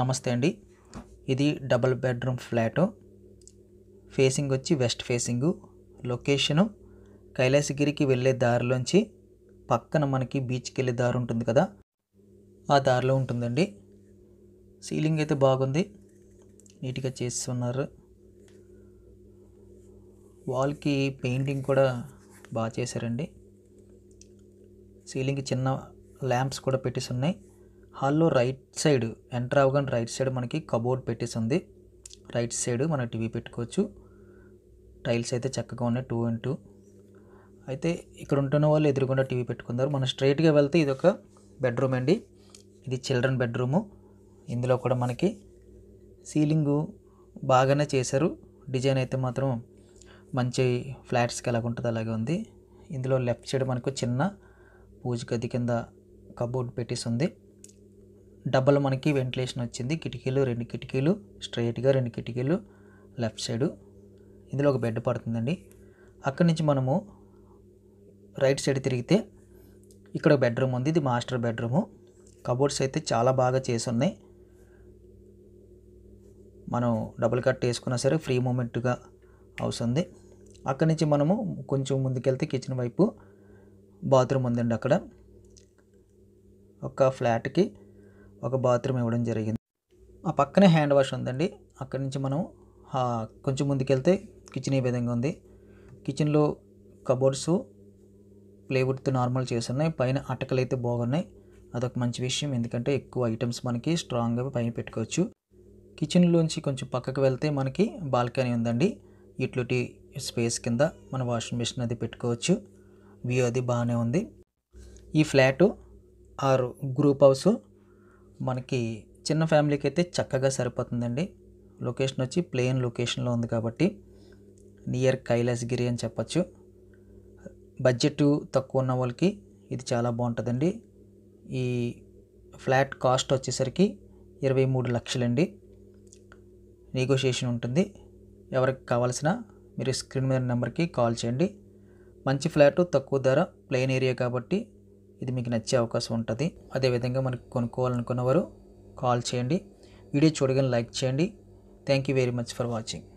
నమస్తే అండి ఇది డబుల్ బెడ్రూమ్ ఫ్లాట్ ఫేసింగ్ వచ్చి వెస్ట్ ఫేసింగు లొకేషను కైలాసగిరికి వెళ్ళే దారిలోంచి పక్కన మనకి బీచ్కి వెళ్ళే దారి ఉంటుంది కదా ఆ దారిలో ఉంటుందండి సీలింగ్ అయితే బాగుంది నీట్గా చేస్తున్నారు వాల్కి పెయింటింగ్ కూడా బాగా చేశారండి సీలింగ్ చిన్న ల్యాంప్స్ కూడా పెట్టేసి ఉన్నాయి హాల్లో రైట్ సైడ్ ఎంటర్ అవగానే రైట్ సైడ్ మనకి కబోర్డ్ పెట్టేసి ఉంది రైట్ సైడ్ మనం టీవీ పెట్టుకోవచ్చు టైల్స్ అయితే చక్కగా ఉన్నాయి టూ అండ్ టూ అయితే ఇక్కడ ఉంటున్న వాళ్ళు ఎదురుకుండా టీవీ పెట్టుకున్నారు మనం స్ట్రైట్గా వెళ్తే ఇది ఒక బెడ్రూమ్ అండి ఇది చిల్డ్రన్ బెడ్రూము ఇందులో కూడా మనకి సీలింగు బాగానే చేశారు డిజైన్ అయితే మాత్రం మంచి ఫ్లాట్స్కి ఎలాగ ఉంటుంది అలాగే ఉంది ఇందులో లెఫ్ట్ సైడ్ మనకు చిన్న పూజ గది కింద కబోర్డ్ పెట్టేసి ఉంది డబ్బలు మనకి వెంటిలేషన్ వచ్చింది కిటికీలు రెండు కిటికీలు స్ట్రైట్గా రెండు కిటికీలు లెఫ్ట్ సైడు ఇందులో ఒక బెడ్ పడుతుందండి అక్కడి నుంచి మనము రైట్ సైడ్ తిరిగితే ఇక్కడ బెడ్రూమ్ ఉంది ఇది మాస్టర్ బెడ్రూము కబోర్డ్స్ అయితే చాలా బాగా చేసి ఉన్నాయి మనం డబుల్ కట్ వేసుకున్నా సరే ఫ్రీ మూమెంట్గా హౌస్ ఉంది అక్కడి నుంచి మనము కొంచెం ముందుకెళ్తే కిచెన్ వైపు బాత్రూమ్ ఉందండి అక్కడ ఒక ఫ్లాట్కి ఒక బాత్రూమ్ ఇవ్వడం జరిగింది ఆ పక్కనే హ్యాండ్ వాష్ ఉందండి అక్కడి నుంచి మనం కొంచెం ముందుకెళ్తే కిచెన్ ఈ విధంగా ఉంది కిచెన్లో కబోర్డ్స్ ప్లేవుడ్తో నార్మల్ ఉన్నాయి పైన అటకలు అయితే బాగున్నాయి అదొక మంచి విషయం ఎందుకంటే ఎక్కువ ఐటమ్స్ మనకి స్ట్రాంగ్గా పైన పెట్టుకోవచ్చు కిచెన్లోంచి కొంచెం పక్కకు వెళ్తే మనకి బాల్కనీ ఉందండి యూటిలిటీ స్పేస్ కింద మన వాషింగ్ మిషన్ అది పెట్టుకోవచ్చు వ్యూ అది బాగానే ఉంది ఈ ఫ్లాటు ఆరు గ్రూప్ హౌస్ మనకి చిన్న ఫ్యామిలీకి అయితే చక్కగా సరిపోతుందండి లొకేషన్ వచ్చి ప్లెయిన్ లొకేషన్లో ఉంది కాబట్టి నియర్ కైలాసగిరి అని చెప్పచ్చు బడ్జెట్ తక్కువ ఉన్న వాళ్ళకి ఇది చాలా బాగుంటుందండి ఈ ఫ్లాట్ కాస్ట్ వచ్చేసరికి ఇరవై మూడు లక్షలండి నెగోషియేషన్ ఉంటుంది ఎవరికి కావాల్సిన మీరు స్క్రీన్ మీద నెంబర్కి కాల్ చేయండి మంచి ఫ్లాటు తక్కువ ధర ప్లెయిన్ ఏరియా కాబట్టి ఇది మీకు నచ్చే అవకాశం ఉంటుంది అదేవిధంగా మనకు కొనుక్కోవాలనుకున్నవారు కాల్ చేయండి వీడియో చూడగానే లైక్ చేయండి thank you very much for watching